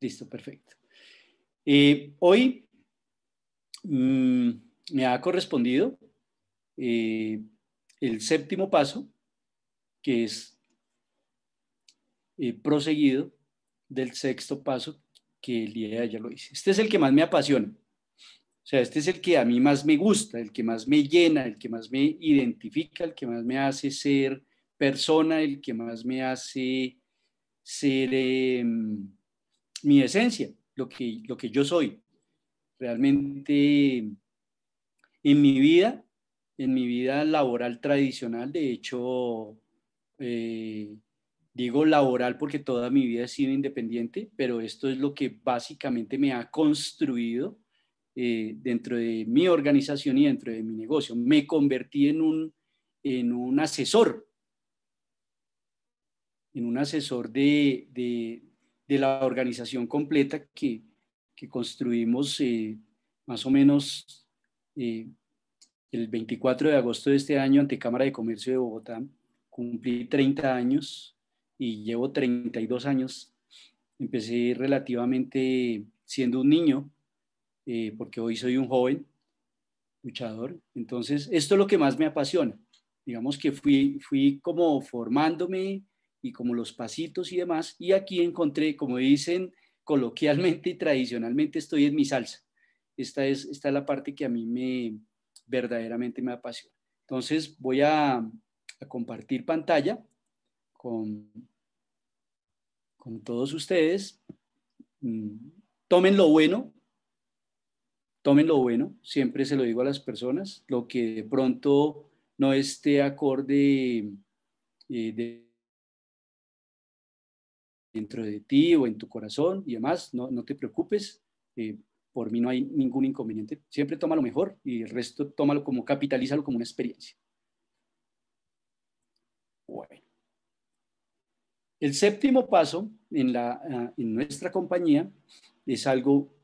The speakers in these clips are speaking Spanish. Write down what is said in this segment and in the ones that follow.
Listo, perfecto. Eh, hoy mm, me ha correspondido eh, el séptimo paso, que es eh, proseguido del sexto paso que el día de lo hice. Este es el que más me apasiona. O sea, este es el que a mí más me gusta, el que más me llena, el que más me identifica, el que más me hace ser persona, el que más me hace ser... Em, mi esencia, lo que, lo que yo soy. Realmente en mi vida, en mi vida laboral tradicional, de hecho, eh, digo laboral porque toda mi vida he sido independiente, pero esto es lo que básicamente me ha construido eh, dentro de mi organización y dentro de mi negocio. Me convertí en un, en un asesor, en un asesor de, de la organización completa que, construimos eh, más o menos eh, el 24 de agosto de este año ante Cámara de Comercio de Bogotá. Cumplí 30 años y llevo 32 años. Empecé relativamente siendo un niño, eh, porque hoy soy un joven luchador. Entonces, esto es lo que más me apasiona. Digamos que fui, fui como formándome y como los pasitos y demás. Y aquí encontré, como dicen coloquialmente y tradicionalmente, estoy en mi salsa. Esta es, esta la parte que a mí me verdaderamente me apasiona. Entonces voy a, compartir pantalla con, con todos ustedes. Mm, tomen lo bueno, tomen lo bueno, siempre se lo digo a las personas, lo que de pronto no esté acorde eh, de dentro de ti o en tu corazón y demás, no, te preocupes, eh, por mí no hay ningún inconveniente, siempre toma lo mejor y el resto tómalo como, capitalízalo como una experiencia. Bueno. El séptimo paso en, la, ah, en nuestra compañía es algo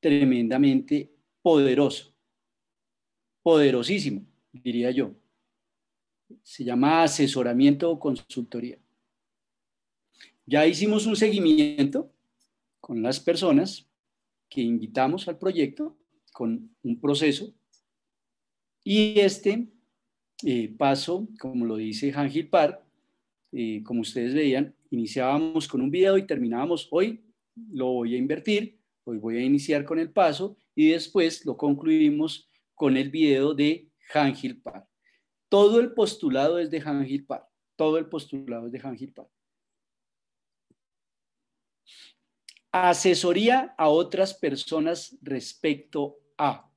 tremendamente poderoso, poderosísimo, diría yo. Se llama asesoramiento o consultoría. Ya hicimos un seguimiento con las personas que invitamos al proyecto con un proceso y este eh, paso, como lo dice Jangil Par, eh, como ustedes veían, iniciábamos con un video y terminábamos hoy, lo voy a invertir, hoy voy a iniciar con el paso y después lo concluimos con el video de Jangil Par. Todo el postulado es de Jangil Par, todo el postulado es de Jangil Par. asesoría a otras personas respecto a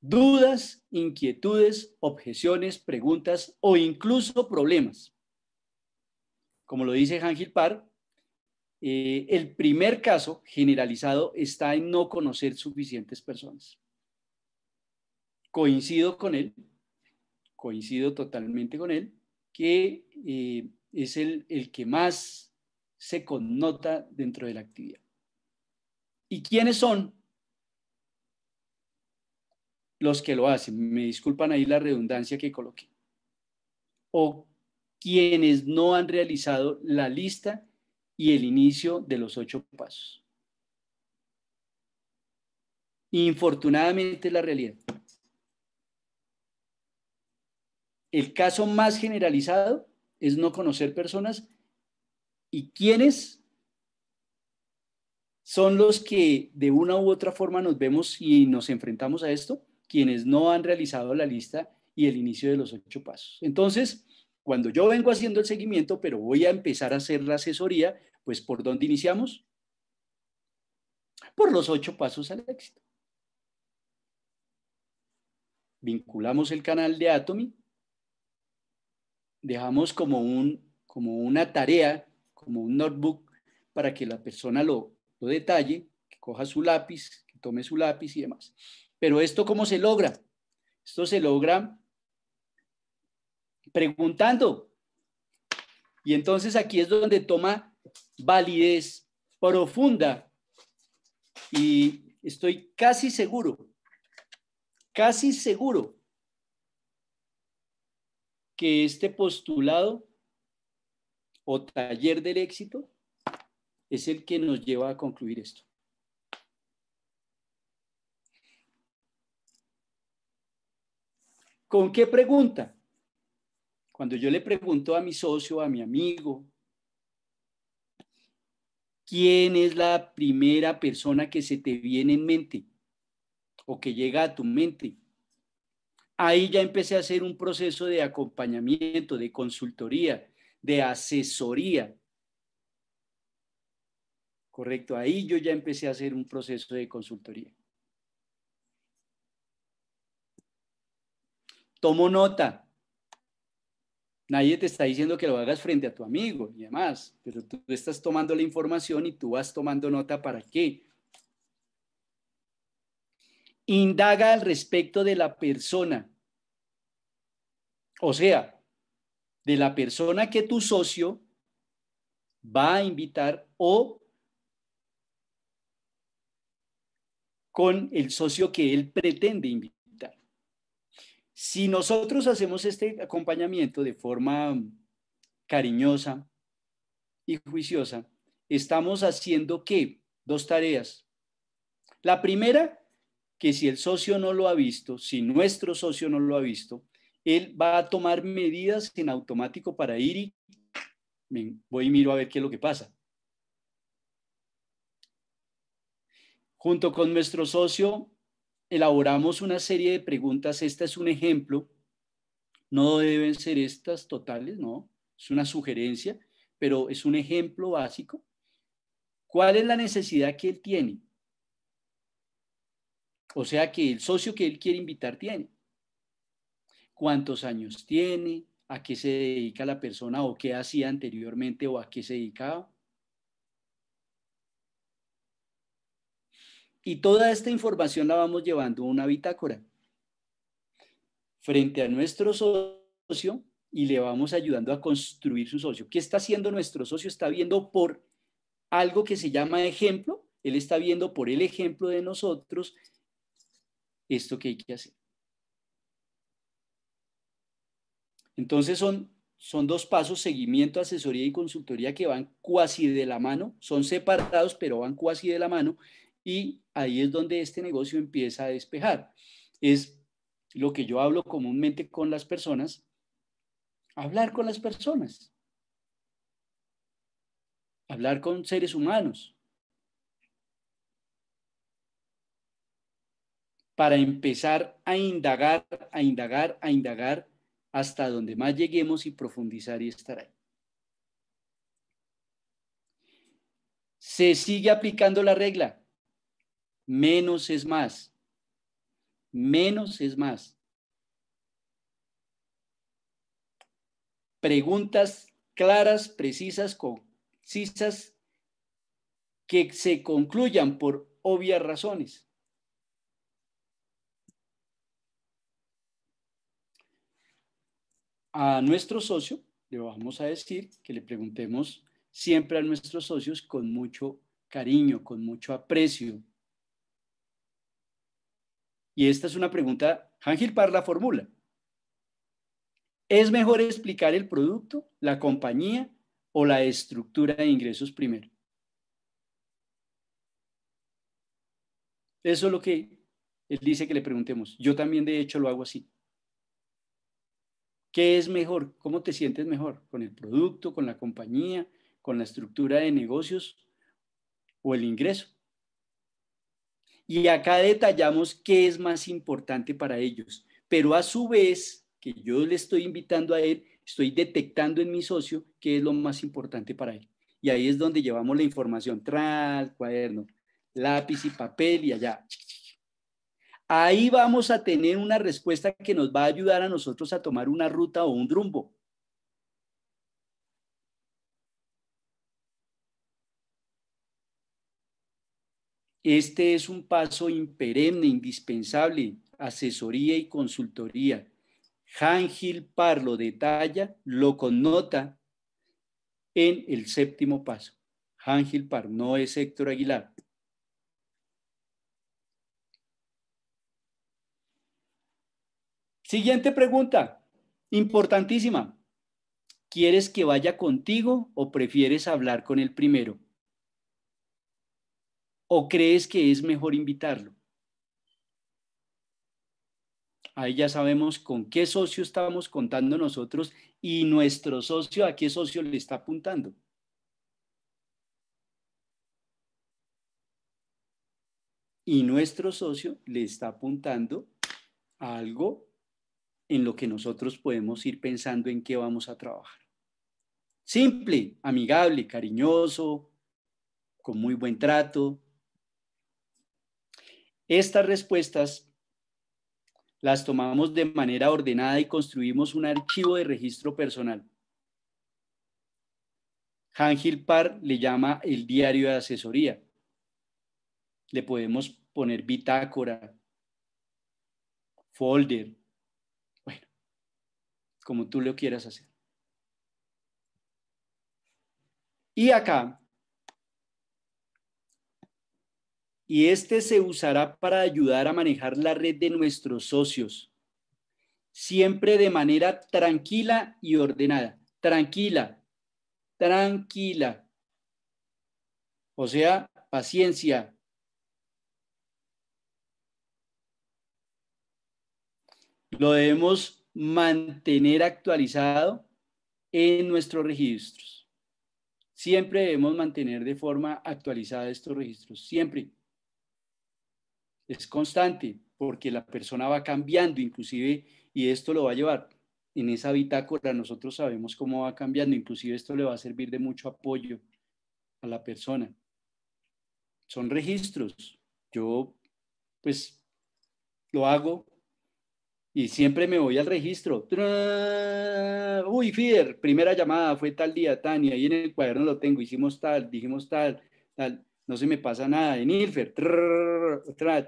dudas, inquietudes, objeciones, preguntas o incluso problemas. Como lo dice Ángel Gilpar, eh, el primer caso generalizado está en no conocer suficientes personas. Coincido con él, coincido totalmente con él, que eh, es el que más se connota dentro de la actividad. ¿Y quiénes son los que lo hacen? Me disculpan ahí la redundancia que coloqué. O quienes no han realizado la lista y el inicio de los ocho pasos. Infortunadamente la realidad. El caso más generalizado es no conocer personas y quiénes son los que de una u otra forma nos vemos y nos enfrentamos a esto, quienes no han realizado la lista y el inicio de los ocho pasos. Entonces, cuando yo vengo haciendo el seguimiento, pero voy a empezar a hacer la asesoría, pues ¿por dónde iniciamos? Por los ocho pasos al éxito. Vinculamos el canal de Atomy, dejamos como, un, como una tarea como un notebook para que la persona lo, detalle, que coja su lápiz, que tome su lápiz y demás. Pero esto cómo se logra? Esto se logra preguntando. Y entonces aquí es donde toma validez profunda. Y estoy casi seguro, casi seguro que este postulado o taller del éxito es el que nos lleva a concluir esto. ¿Con qué pregunta? Cuando yo le pregunto a mi socio, a mi amigo, ¿quién es la primera persona que se te viene en mente o que llega a tu mente? Ahí ya empecé a hacer un proceso de acompañamiento, de consultoría, de asesoría. Correcto, ahí yo ya empecé a hacer un proceso de consultoría. Tomo nota. Nadie te está diciendo que lo hagas frente a tu amigo y demás, pero tú estás tomando la información y tú vas tomando nota para qué. Indaga al respecto de la persona. O sea, de la persona que tu socio va a invitar o con el socio que él pretende invitar. Si nosotros hacemos este acompañamiento de forma cariñosa y juiciosa, estamos haciendo qué? Dos tareas. La primera, que si el socio no lo ha visto, si nuestro socio no lo ha visto, él va a tomar medidas en automático para ir y voy y miro a ver qué es lo que pasa. Junto con nuestro socio, elaboramos una serie de preguntas. Este es un ejemplo. No deben ser estas totales, no. Es una sugerencia, pero es un ejemplo básico. ¿Cuál es la necesidad que él tiene? O sea, que el socio que él quiere invitar tiene cuántos años tiene, a qué se dedica la persona o qué hacía anteriormente o a qué se dedicaba. Y toda esta información la vamos llevando a una bitácora frente a nuestro socio y le vamos ayudando a construir su socio. ¿Qué está haciendo nuestro socio? Está viendo por algo que se llama ejemplo. Él está viendo por el ejemplo de nosotros esto que hay que hacer. Entonces son, son dos pasos, seguimiento, asesoría y consultoría que van cuasi de la mano, son separados, pero van cuasi de la mano y ahí es donde este negocio empieza a despejar. Es lo que yo hablo comúnmente con las personas, hablar con las personas, hablar con seres humanos, para empezar a indagar, a indagar, a indagar hasta donde más lleguemos y profundizar y estar ahí. Se sigue aplicando la regla. Menos es más. Menos es más. Preguntas claras, precisas, concisas, que se concluyan por obvias razones. a nuestro socio le vamos a decir que le preguntemos siempre a nuestros socios con mucho cariño, con mucho aprecio. Y esta es una pregunta, Ángel la formula. ¿Es mejor explicar el producto, la compañía o la estructura de ingresos primero? Eso es lo que él dice que le preguntemos. Yo también, de hecho, lo hago así. ¿Qué es mejor? ¿Cómo te sientes mejor? ¿Con el producto, con la compañía, con la estructura de negocios o el ingreso? Y acá detallamos qué es más importante para ellos. Pero a su vez, que yo le estoy invitando a él, estoy detectando en mi socio qué es lo más importante para él. Y ahí es donde llevamos la información, tras cuaderno, lápiz y papel y allá ahí vamos a tener una respuesta que nos va a ayudar a nosotros a tomar una ruta o un rumbo. Este es un paso imperenne, indispensable, asesoría y consultoría. Hangil Par lo detalla, lo connota en el séptimo paso. Hangil Par, no es Héctor Aguilar. Siguiente pregunta, importantísima. ¿Quieres que vaya contigo o prefieres hablar con el primero? ¿O crees que es mejor invitarlo? Ahí ya sabemos con qué socio estamos contando nosotros y nuestro socio a qué socio le está apuntando. Y nuestro socio le está apuntando a algo en lo que nosotros podemos ir pensando en qué vamos a trabajar. Simple, amigable, cariñoso, con muy buen trato. Estas respuestas las tomamos de manera ordenada y construimos un archivo de registro personal. Hangil Gilpar le llama el diario de asesoría. Le podemos poner bitácora, folder, como tú lo quieras hacer. Y acá, y este se usará para ayudar a manejar la red de nuestros socios, siempre de manera tranquila y ordenada. Tranquila, tranquila. O sea, paciencia. Lo debemos mantener actualizado en nuestros registros. Siempre debemos mantener de forma actualizada estos registros, siempre. Es constante porque la persona va cambiando inclusive y esto lo va a llevar. En esa bitácora nosotros sabemos cómo va cambiando, inclusive esto le va a servir de mucho apoyo a la persona. Son registros. Yo pues lo hago y siempre me voy al registro. Uy, Fider, primera llamada fue tal día, Tania, ahí en el cuaderno lo tengo, hicimos tal, dijimos tal, tal, no se me pasa nada. En Ilfer,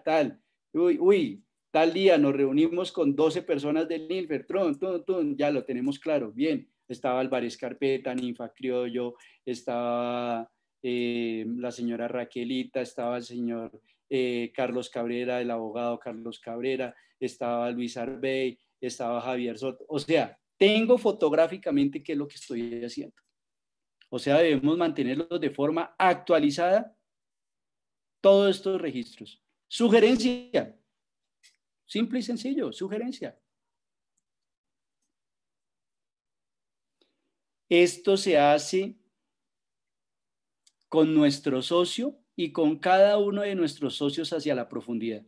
tal, uy, uy, tal día nos reunimos con 12 personas del Ilfer, pronto, ya lo tenemos claro, bien. Estaba Álvarez Carpeta, Ninfa Criollo, estaba eh, la señora Raquelita, estaba el señor eh, Carlos Cabrera, el abogado Carlos Cabrera, estaba Luis Arbey, estaba Javier Soto. O sea, tengo fotográficamente qué es lo que estoy haciendo. O sea, debemos mantenerlos de forma actualizada todos estos registros. Sugerencia. Simple y sencillo, sugerencia. Esto se hace con nuestro socio y con cada uno de nuestros socios hacia la profundidad.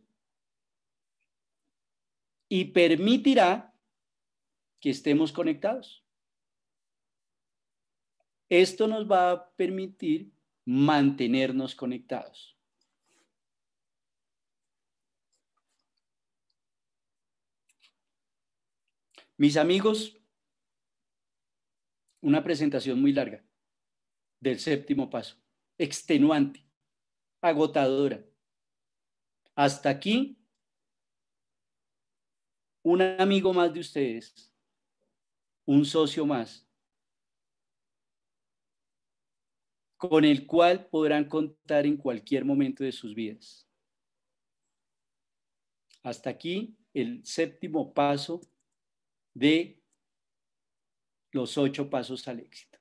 Y permitirá que estemos conectados. Esto nos va a permitir mantenernos conectados. Mis amigos, una presentación muy larga del séptimo paso, extenuante agotadora. Hasta aquí, un amigo más de ustedes, un socio más, con el cual podrán contar en cualquier momento de sus vidas. Hasta aquí el séptimo paso de los ocho pasos al éxito.